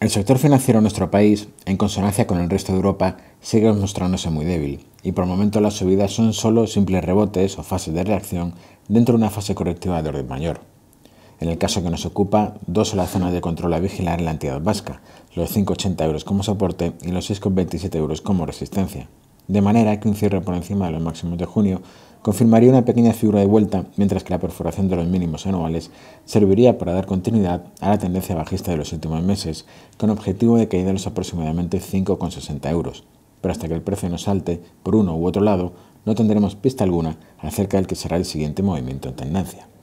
El sector financiero de nuestro país, en consonancia con el resto de Europa, sigue mostrándose muy débil, y por el momento las subidas son solo simples rebotes o fases de reacción dentro de una fase correctiva de orden mayor. En el caso que nos ocupa, dos son las zonas de control a vigilar en la entidad vasca, los 5,80 euros como soporte y los 6,27 euros como resistencia de manera que un cierre por encima de los máximos de junio confirmaría una pequeña figura de vuelta, mientras que la perforación de los mínimos anuales serviría para dar continuidad a la tendencia bajista de los últimos meses, con objetivo de caída de los aproximadamente 5,60 euros. Pero hasta que el precio no salte por uno u otro lado, no tendremos pista alguna acerca del que será el siguiente movimiento en tendencia.